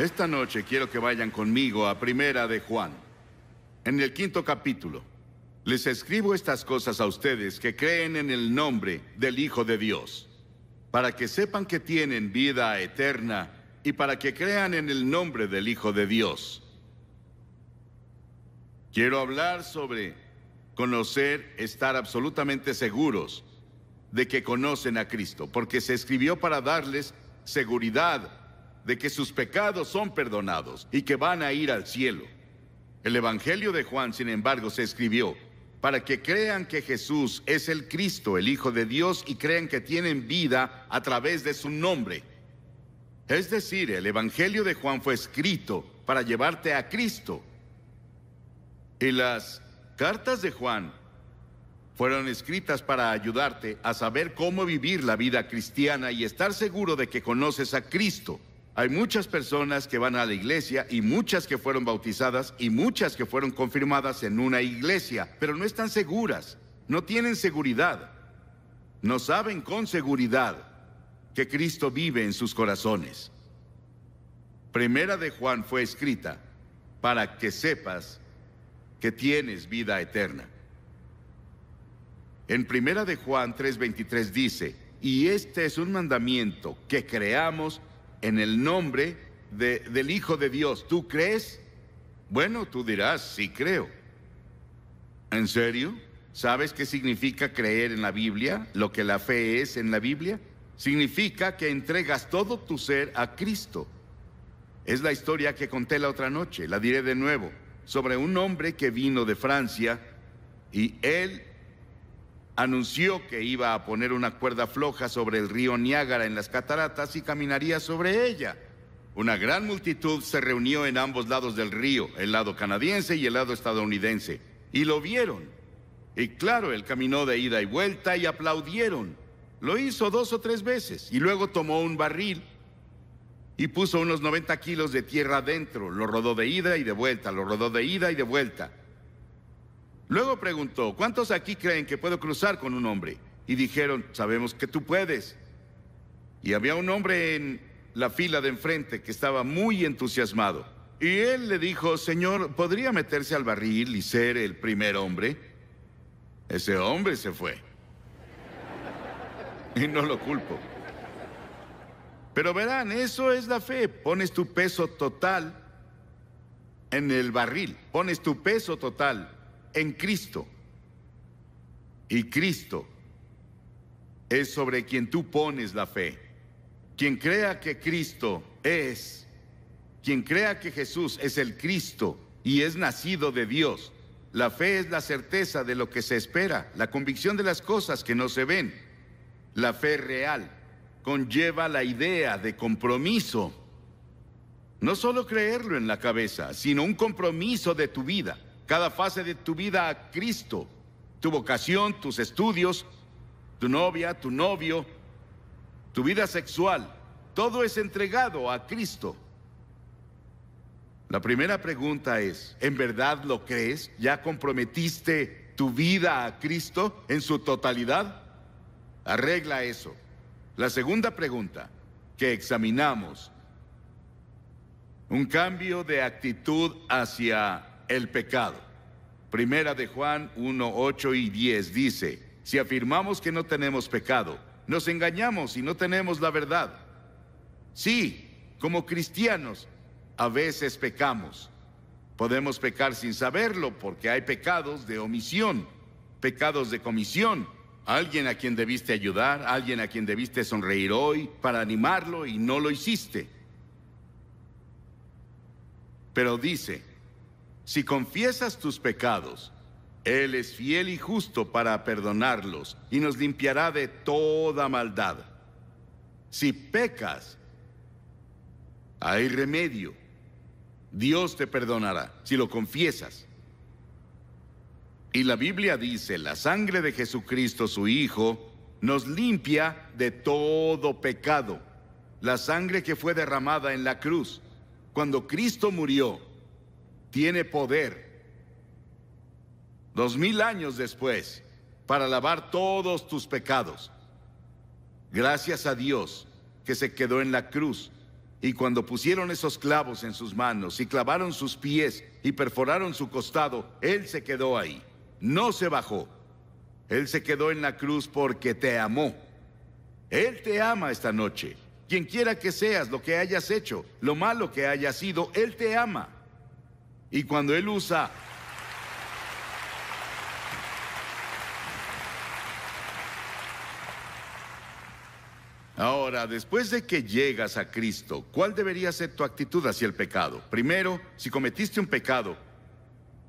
Esta noche quiero que vayan conmigo a Primera de Juan. En el quinto capítulo, les escribo estas cosas a ustedes que creen en el nombre del Hijo de Dios, para que sepan que tienen vida eterna y para que crean en el nombre del Hijo de Dios. Quiero hablar sobre conocer, estar absolutamente seguros de que conocen a Cristo, porque se escribió para darles seguridad de que sus pecados son perdonados y que van a ir al cielo. El Evangelio de Juan, sin embargo, se escribió para que crean que Jesús es el Cristo, el Hijo de Dios, y crean que tienen vida a través de su nombre. Es decir, el Evangelio de Juan fue escrito para llevarte a Cristo. Y las cartas de Juan fueron escritas para ayudarte a saber cómo vivir la vida cristiana y estar seguro de que conoces a Cristo. Hay muchas personas que van a la iglesia y muchas que fueron bautizadas y muchas que fueron confirmadas en una iglesia, pero no están seguras, no tienen seguridad, no saben con seguridad que Cristo vive en sus corazones. Primera de Juan fue escrita para que sepas que tienes vida eterna. En Primera de Juan 3:23 dice, y este es un mandamiento, que creamos en el nombre del Hijo de Dios. ¿Tú crees? Bueno, tú dirás, sí creo. ¿En serio? ¿Sabes qué significa creer en la Biblia? Lo que la fe es en la Biblia. Significa que entregas todo tu ser a Cristo. Es la historia que conté la otra noche, la diré de nuevo, sobre un hombre que vino de Francia y él anunció que iba a poner una cuerda floja sobre el río Niágara en las cataratas y caminaría sobre ella. Una gran multitud se reunió en ambos lados del río, el lado canadiense y el lado estadounidense, y lo vieron. Y claro, él caminó de ida y vuelta y aplaudieron. Lo hizo dos o tres veces y luego tomó un barril y puso unos 90 kilos de tierra adentro. Lo rodó de ida y de vuelta, lo rodó de ida y de vuelta. Luego preguntó, ¿cuántos aquí creen que puedo cruzar con un hombre? Y dijeron, sabemos que tú puedes. Y había un hombre en la fila de enfrente que estaba muy entusiasmado. Y él le dijo, Señor, ¿podría meterse al barril y ser el primer hombre? Ese hombre se fue. Y no lo culpo. Pero verán, eso es la fe. Pones tu peso total en el barril. Pones tu peso total en Cristo. Y Cristo es sobre quien tú pones la fe. Quien crea que Cristo es, quien crea que Jesús es el Cristo y es nacido de Dios. La fe es la certeza de lo que se espera, la convicción de las cosas que no se ven. La fe real conlleva la idea de compromiso. No solo creerlo en la cabeza, sino un compromiso de tu vida cada fase de tu vida a Cristo, tu vocación, tus estudios, tu novia, tu novio, tu vida sexual, todo es entregado a Cristo. La primera pregunta es, ¿en verdad lo crees? ¿Ya comprometiste tu vida a Cristo en su totalidad? Arregla eso. La segunda pregunta que examinamos, un cambio de actitud hacia el pecado. Primera de Juan 1, 8 y 10 dice, si afirmamos que no tenemos pecado, nos engañamos y no tenemos la verdad. Sí, como cristianos, a veces pecamos. Podemos pecar sin saberlo porque hay pecados de omisión, pecados de comisión, alguien a quien debiste ayudar, alguien a quien debiste sonreír hoy para animarlo y no lo hiciste. Pero dice, si confiesas tus pecados, Él es fiel y justo para perdonarlos y nos limpiará de toda maldad. Si pecas, hay remedio. Dios te perdonará si lo confiesas. Y la Biblia dice, la sangre de Jesucristo su Hijo nos limpia de todo pecado. La sangre que fue derramada en la cruz. Cuando Cristo murió, tiene poder. Dos mil años después, para lavar todos tus pecados. Gracias a Dios que se quedó en la cruz. Y cuando pusieron esos clavos en sus manos y clavaron sus pies y perforaron su costado, Él se quedó ahí. No se bajó. Él se quedó en la cruz porque te amó. Él te ama esta noche. Quien quiera que seas, lo que hayas hecho, lo malo que hayas sido, Él te ama. Y cuando él usa Ahora, después de que llegas a Cristo, ¿cuál debería ser tu actitud hacia el pecado? Primero, si cometiste un pecado,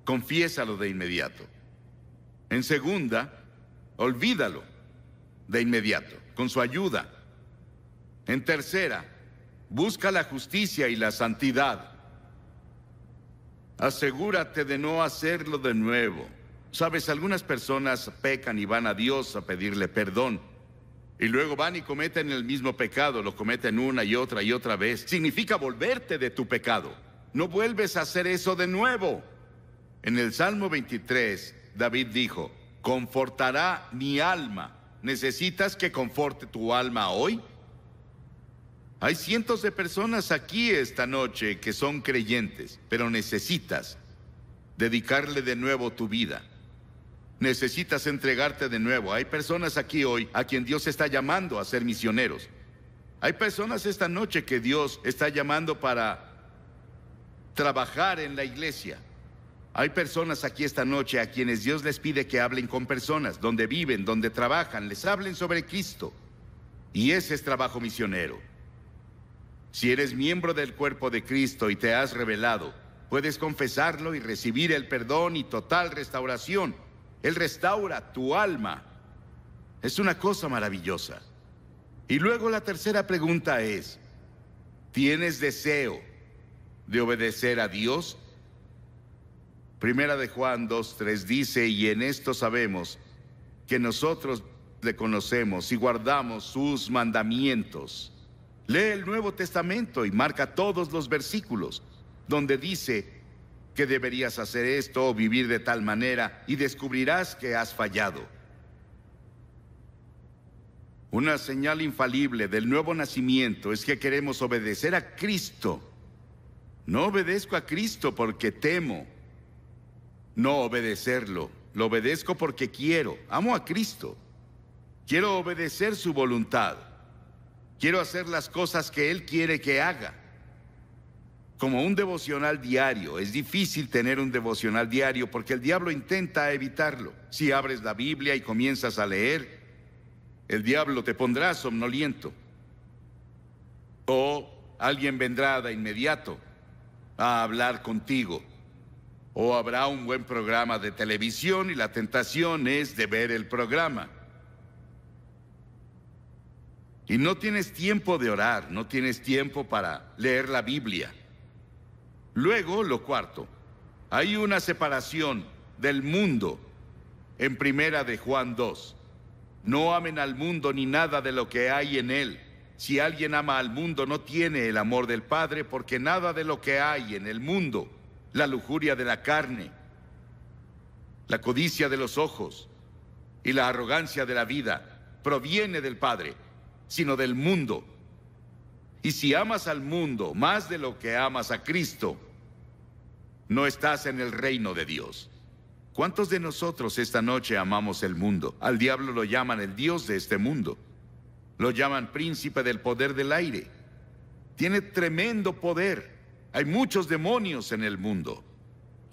confiésalo de inmediato. En segunda, olvídalo de inmediato, con su ayuda. En tercera, busca la justicia y la santidad. Asegúrate de no hacerlo de nuevo. Sabes, algunas personas pecan y van a Dios a pedirle perdón. Y luego van y cometen el mismo pecado, lo cometen una y otra y otra vez. Significa volverte de tu pecado. No vuelves a hacer eso de nuevo. En el Salmo 23, David dijo, confortará mi alma. ¿Necesitas que conforte tu alma hoy? Hay cientos de personas aquí esta noche que son creyentes, pero necesitas dedicarle de nuevo tu vida. Necesitas entregarte de nuevo. Hay personas aquí hoy a quien Dios está llamando a ser misioneros. Hay personas esta noche que Dios está llamando para trabajar en la iglesia. Hay personas aquí esta noche a quienes Dios les pide que hablen con personas, donde viven, donde trabajan, les hablen sobre Cristo. Y ese es trabajo misionero. Si eres miembro del cuerpo de Cristo y te has revelado, puedes confesarlo y recibir el perdón y total restauración. Él restaura tu alma. Es una cosa maravillosa. Y luego la tercera pregunta es, ¿tienes deseo de obedecer a Dios? Primera de Juan 2.3 dice, y en esto sabemos que nosotros le conocemos y guardamos sus mandamientos. Lee el Nuevo Testamento y marca todos los versículos donde dice que deberías hacer esto o vivir de tal manera y descubrirás que has fallado. Una señal infalible del nuevo nacimiento es que queremos obedecer a Cristo. No obedezco a Cristo porque temo no obedecerlo. Lo obedezco porque quiero. Amo a Cristo. Quiero obedecer su voluntad. Quiero hacer las cosas que Él quiere que haga. Como un devocional diario, es difícil tener un devocional diario porque el diablo intenta evitarlo. Si abres la Biblia y comienzas a leer, el diablo te pondrá somnoliento. O alguien vendrá de inmediato a hablar contigo. O habrá un buen programa de televisión y la tentación es de ver el programa. Y no tienes tiempo de orar, no tienes tiempo para leer la Biblia. Luego, lo cuarto, hay una separación del mundo en primera de Juan 2. No amen al mundo ni nada de lo que hay en él. Si alguien ama al mundo no tiene el amor del Padre porque nada de lo que hay en el mundo, la lujuria de la carne, la codicia de los ojos y la arrogancia de la vida, proviene del Padre sino del mundo. Y si amas al mundo más de lo que amas a Cristo, no estás en el reino de Dios. ¿Cuántos de nosotros esta noche amamos el mundo? Al diablo lo llaman el Dios de este mundo. Lo llaman príncipe del poder del aire. Tiene tremendo poder. Hay muchos demonios en el mundo.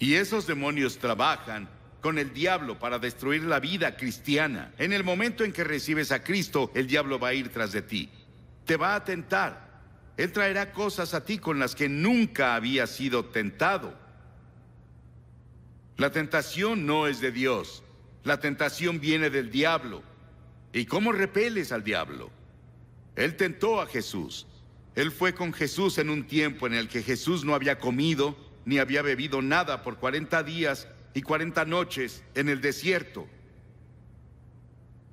Y esos demonios trabajan con el diablo para destruir la vida cristiana. En el momento en que recibes a Cristo, el diablo va a ir tras de ti. Te va a tentar. Él traerá cosas a ti con las que nunca había sido tentado. La tentación no es de Dios. La tentación viene del diablo. ¿Y cómo repeles al diablo? Él tentó a Jesús. Él fue con Jesús en un tiempo en el que Jesús no había comido ni había bebido nada por 40 días y cuarenta noches en el desierto.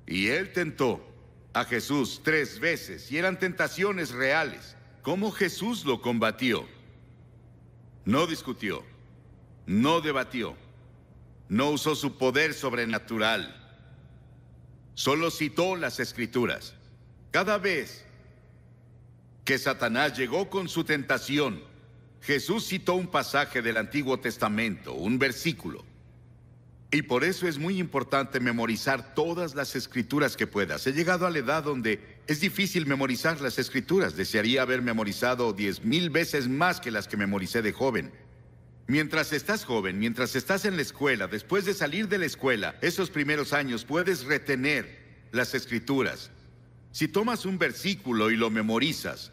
Y él tentó a Jesús tres veces y eran tentaciones reales. ¿Cómo Jesús lo combatió? No discutió, no debatió, no usó su poder sobrenatural. Solo citó las escrituras. Cada vez que Satanás llegó con su tentación, Jesús citó un pasaje del Antiguo Testamento, un versículo. Y por eso es muy importante memorizar todas las escrituras que puedas. He llegado a la edad donde es difícil memorizar las escrituras. Desearía haber memorizado diez mil veces más que las que memoricé de joven. Mientras estás joven, mientras estás en la escuela, después de salir de la escuela, esos primeros años puedes retener las escrituras. Si tomas un versículo y lo memorizas,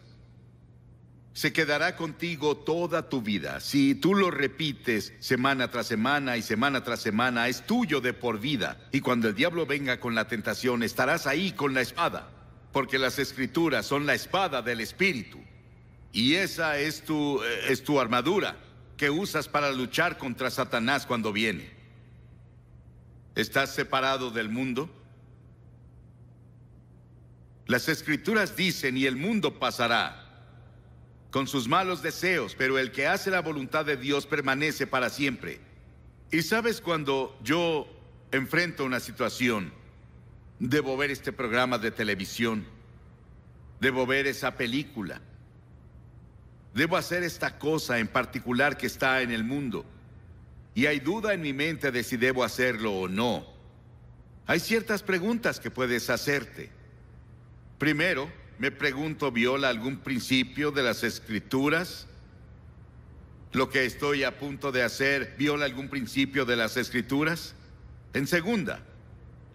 se quedará contigo toda tu vida. Si tú lo repites semana tras semana y semana tras semana, es tuyo de por vida. Y cuando el diablo venga con la tentación, estarás ahí con la espada, porque las escrituras son la espada del espíritu. Y esa es tu, eh, es tu armadura que usas para luchar contra Satanás cuando viene. ¿Estás separado del mundo? Las escrituras dicen y el mundo pasará con sus malos deseos, pero el que hace la voluntad de Dios permanece para siempre. Y sabes cuando yo enfrento una situación, debo ver este programa de televisión, debo ver esa película, debo hacer esta cosa en particular que está en el mundo. Y hay duda en mi mente de si debo hacerlo o no. Hay ciertas preguntas que puedes hacerte. Primero, me pregunto, ¿viola algún principio de las escrituras? ¿Lo que estoy a punto de hacer viola algún principio de las escrituras? En segunda,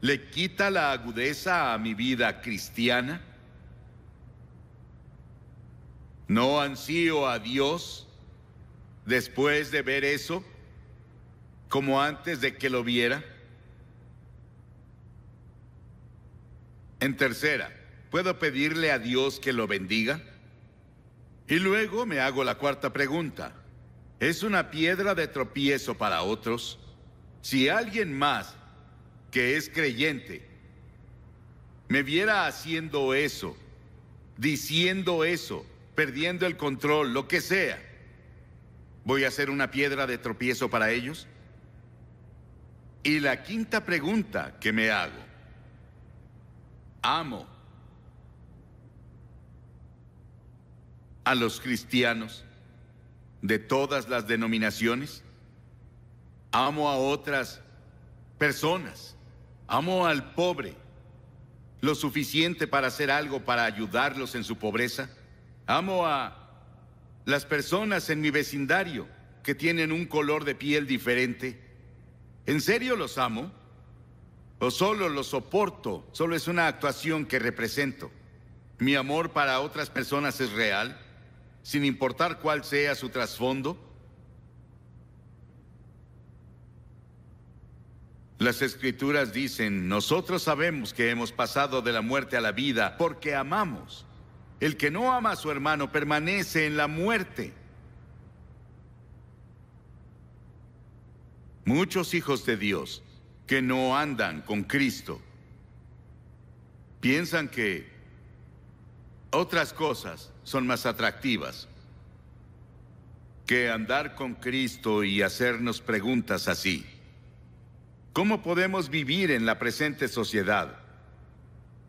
¿le quita la agudeza a mi vida cristiana? ¿No ansío a Dios después de ver eso como antes de que lo viera? En tercera, ¿Puedo pedirle a Dios que lo bendiga? Y luego me hago la cuarta pregunta. ¿Es una piedra de tropiezo para otros? Si alguien más que es creyente me viera haciendo eso, diciendo eso, perdiendo el control, lo que sea, ¿voy a ser una piedra de tropiezo para ellos? Y la quinta pregunta que me hago. Amo a los cristianos de todas las denominaciones. Amo a otras personas. Amo al pobre lo suficiente para hacer algo para ayudarlos en su pobreza. Amo a las personas en mi vecindario que tienen un color de piel diferente. ¿En serio los amo? ¿O solo los soporto? Solo es una actuación que represento. ¿Mi amor para otras personas es real? sin importar cuál sea su trasfondo? Las escrituras dicen, nosotros sabemos que hemos pasado de la muerte a la vida porque amamos. El que no ama a su hermano permanece en la muerte. Muchos hijos de Dios que no andan con Cristo piensan que otras cosas son más atractivas que andar con Cristo y hacernos preguntas así. ¿Cómo podemos vivir en la presente sociedad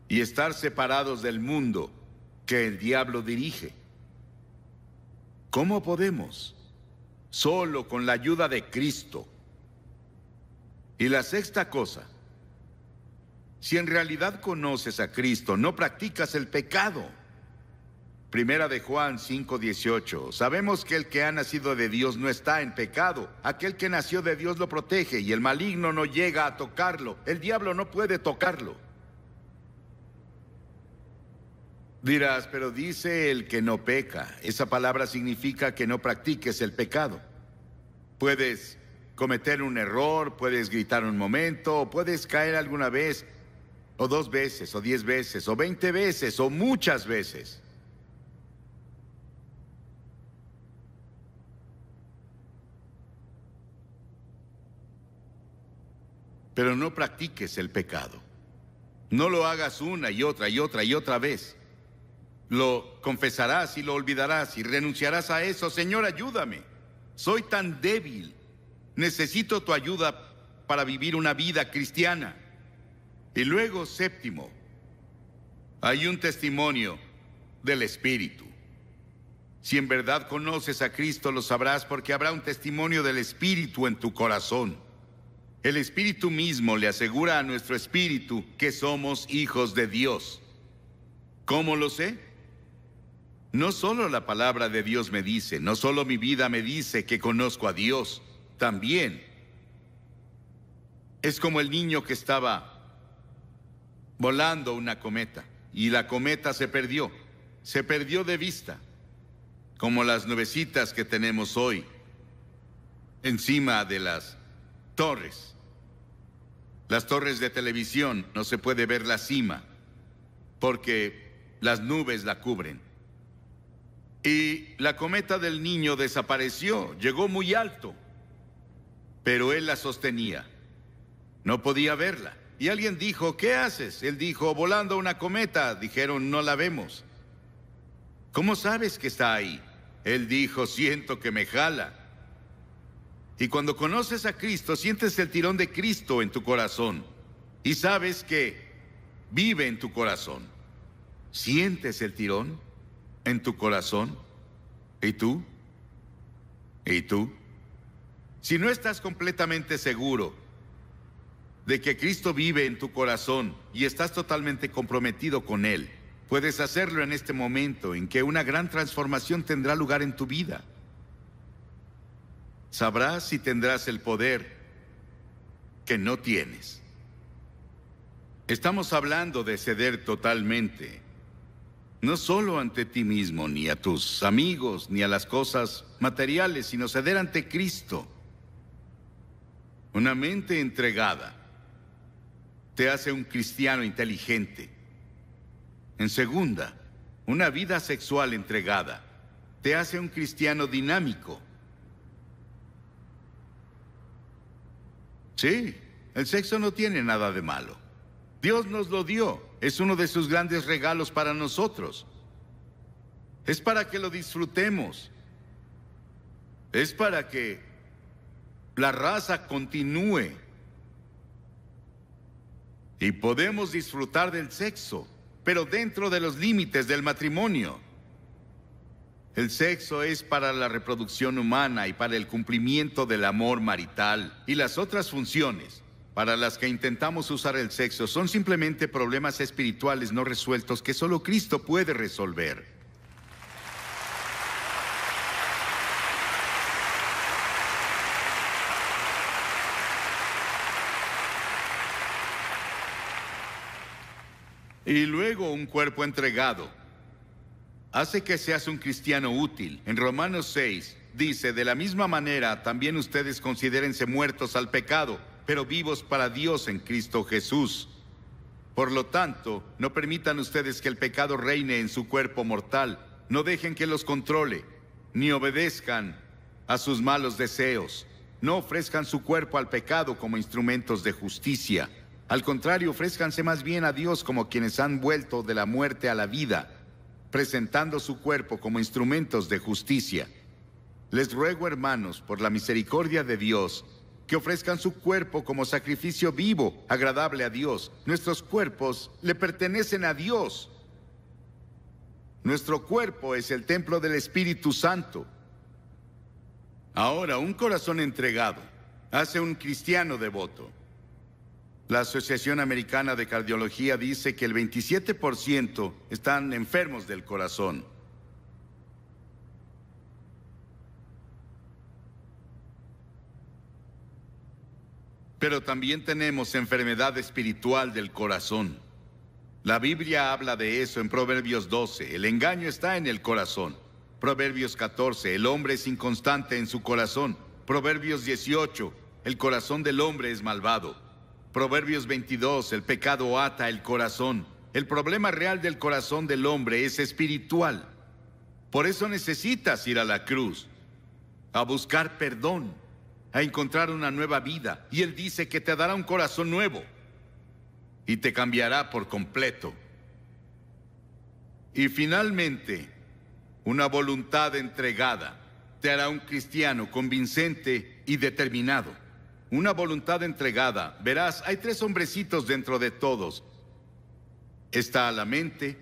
y estar separados del mundo que el diablo dirige? ¿Cómo podemos? Solo con la ayuda de Cristo. Y la sexta cosa, si en realidad conoces a Cristo, no practicas el pecado. Primera de Juan 5:18. Sabemos que el que ha nacido de Dios no está en pecado. Aquel que nació de Dios lo protege y el maligno no llega a tocarlo. El diablo no puede tocarlo. Dirás, pero dice el que no peca. Esa palabra significa que no practiques el pecado. Puedes cometer un error, puedes gritar un momento, puedes caer alguna vez, o dos veces, o diez veces, o veinte veces, o muchas veces. pero no practiques el pecado. No lo hagas una y otra y otra y otra vez. Lo confesarás y lo olvidarás y renunciarás a eso. Señor, ayúdame. Soy tan débil. Necesito tu ayuda para vivir una vida cristiana. Y luego, séptimo, hay un testimonio del Espíritu. Si en verdad conoces a Cristo, lo sabrás porque habrá un testimonio del Espíritu en tu corazón. El Espíritu mismo le asegura a nuestro espíritu que somos hijos de Dios. ¿Cómo lo sé? No solo la palabra de Dios me dice, no solo mi vida me dice que conozco a Dios, también es como el niño que estaba volando una cometa y la cometa se perdió, se perdió de vista, como las nubecitas que tenemos hoy encima de las torres. Las torres de televisión no se puede ver la cima porque las nubes la cubren. Y la cometa del niño desapareció, llegó muy alto, pero él la sostenía. No podía verla. Y alguien dijo, ¿qué haces? Él dijo, volando una cometa. Dijeron, no la vemos. ¿Cómo sabes que está ahí? Él dijo, siento que me jala. Y cuando conoces a Cristo, sientes el tirón de Cristo en tu corazón. Y sabes que vive en tu corazón. ¿Sientes el tirón en tu corazón? ¿Y tú? ¿Y tú? Si no estás completamente seguro de que Cristo vive en tu corazón y estás totalmente comprometido con Él, puedes hacerlo en este momento en que una gran transformación tendrá lugar en tu vida sabrás si tendrás el poder que no tienes. Estamos hablando de ceder totalmente, no solo ante ti mismo, ni a tus amigos, ni a las cosas materiales, sino ceder ante Cristo. Una mente entregada te hace un cristiano inteligente. En segunda, una vida sexual entregada te hace un cristiano dinámico. Sí, el sexo no tiene nada de malo. Dios nos lo dio. Es uno de sus grandes regalos para nosotros. Es para que lo disfrutemos. Es para que la raza continúe. Y podemos disfrutar del sexo, pero dentro de los límites del matrimonio. El sexo es para la reproducción humana y para el cumplimiento del amor marital. Y las otras funciones para las que intentamos usar el sexo son simplemente problemas espirituales no resueltos que solo Cristo puede resolver. Y luego un cuerpo entregado hace que seas un cristiano útil. En Romanos 6 dice, de la misma manera también ustedes considérense muertos al pecado, pero vivos para Dios en Cristo Jesús. Por lo tanto, no permitan ustedes que el pecado reine en su cuerpo mortal, no dejen que los controle, ni obedezcan a sus malos deseos, no ofrezcan su cuerpo al pecado como instrumentos de justicia. Al contrario, ofrezcanse más bien a Dios como quienes han vuelto de la muerte a la vida presentando su cuerpo como instrumentos de justicia. Les ruego, hermanos, por la misericordia de Dios, que ofrezcan su cuerpo como sacrificio vivo, agradable a Dios. Nuestros cuerpos le pertenecen a Dios. Nuestro cuerpo es el templo del Espíritu Santo. Ahora, un corazón entregado hace un cristiano devoto. La Asociación Americana de Cardiología dice que el 27% están enfermos del corazón. Pero también tenemos enfermedad espiritual del corazón. La Biblia habla de eso en Proverbios 12. El engaño está en el corazón. Proverbios 14. El hombre es inconstante en su corazón. Proverbios 18. El corazón del hombre es malvado. Proverbios 22, el pecado ata el corazón. El problema real del corazón del hombre es espiritual. Por eso necesitas ir a la cruz, a buscar perdón, a encontrar una nueva vida. Y Él dice que te dará un corazón nuevo y te cambiará por completo. Y finalmente, una voluntad entregada te hará un cristiano convincente y determinado una voluntad entregada. Verás, hay tres hombrecitos dentro de todos. Está la mente,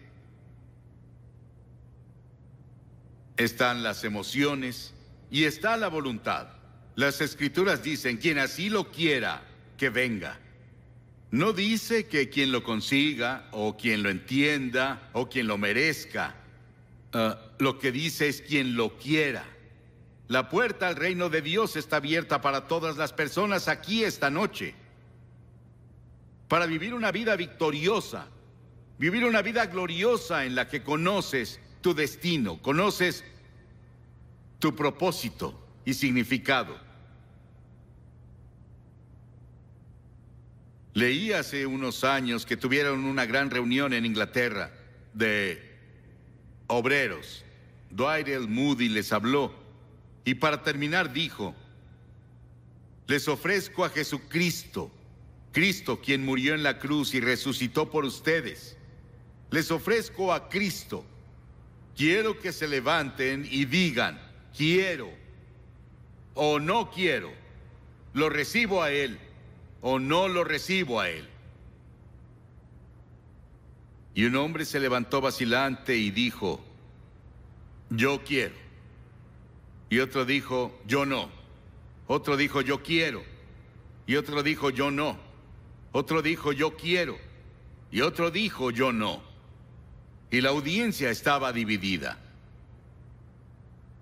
están las emociones y está la voluntad. Las escrituras dicen, quien así lo quiera, que venga. No dice que quien lo consiga o quien lo entienda o quien lo merezca. Ah, lo que dice es quien lo quiera. La puerta al reino de Dios está abierta para todas las personas aquí esta noche. Para vivir una vida victoriosa, vivir una vida gloriosa en la que conoces tu destino, conoces tu propósito y significado. Leí hace unos años que tuvieron una gran reunión en Inglaterra de obreros. Dwight L. Moody les habló y para terminar dijo, les ofrezco a Jesucristo, Cristo quien murió en la cruz y resucitó por ustedes. Les ofrezco a Cristo. Quiero que se levanten y digan, quiero o no quiero. Lo recibo a Él o no lo recibo a Él. Y un hombre se levantó vacilante y dijo, yo quiero. Y otro dijo, yo no. Otro dijo, yo quiero. Y otro dijo, yo no. Otro dijo, yo quiero. Y otro dijo, yo no. Y la audiencia estaba dividida.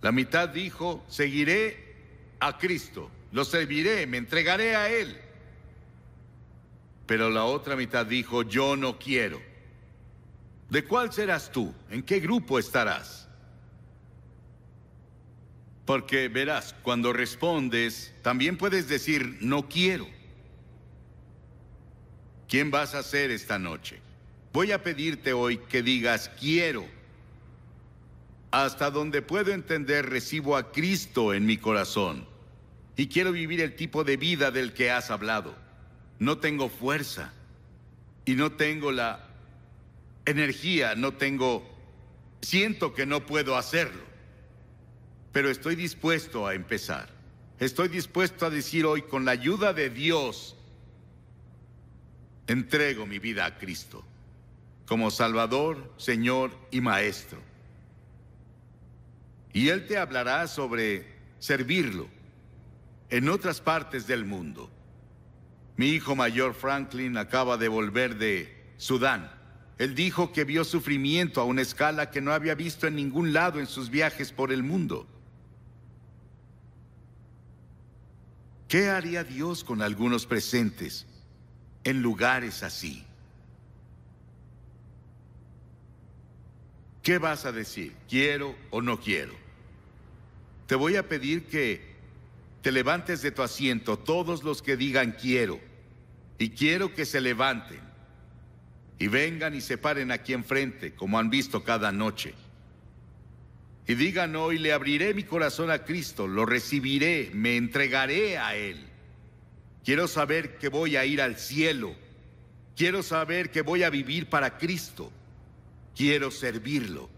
La mitad dijo, seguiré a Cristo, lo serviré, me entregaré a Él. Pero la otra mitad dijo, yo no quiero. ¿De cuál serás tú? ¿En qué grupo estarás? Porque verás, cuando respondes, también puedes decir, no quiero. ¿Quién vas a ser esta noche? Voy a pedirte hoy que digas, quiero. Hasta donde puedo entender, recibo a Cristo en mi corazón. Y quiero vivir el tipo de vida del que has hablado. No tengo fuerza. Y no tengo la energía. No tengo... Siento que no puedo hacerlo pero estoy dispuesto a empezar. Estoy dispuesto a decir hoy, con la ayuda de Dios, entrego mi vida a Cristo como Salvador, Señor y Maestro. Y Él te hablará sobre servirlo en otras partes del mundo. Mi hijo mayor Franklin acaba de volver de Sudán. Él dijo que vio sufrimiento a una escala que no había visto en ningún lado en sus viajes por el mundo. ¿Qué haría Dios con algunos presentes en lugares así? ¿Qué vas a decir? ¿Quiero o no quiero? Te voy a pedir que te levantes de tu asiento todos los que digan quiero. Y quiero que se levanten y vengan y se paren aquí enfrente, como han visto cada noche. Y digan hoy, le abriré mi corazón a Cristo, lo recibiré, me entregaré a Él. Quiero saber que voy a ir al cielo. Quiero saber que voy a vivir para Cristo. Quiero servirlo.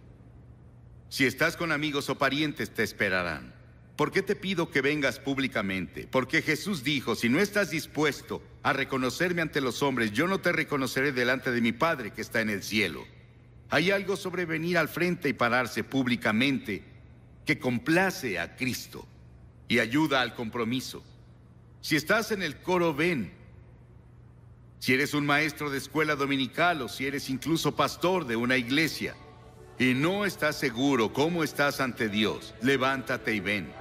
Si estás con amigos o parientes te esperarán. ¿Por qué te pido que vengas públicamente? Porque Jesús dijo, si no estás dispuesto a reconocerme ante los hombres, yo no te reconoceré delante de mi Padre que está en el cielo. Hay algo sobre venir al frente y pararse públicamente que complace a Cristo y ayuda al compromiso. Si estás en el coro, ven. Si eres un maestro de escuela dominical o si eres incluso pastor de una iglesia y no estás seguro cómo estás ante Dios, levántate y ven.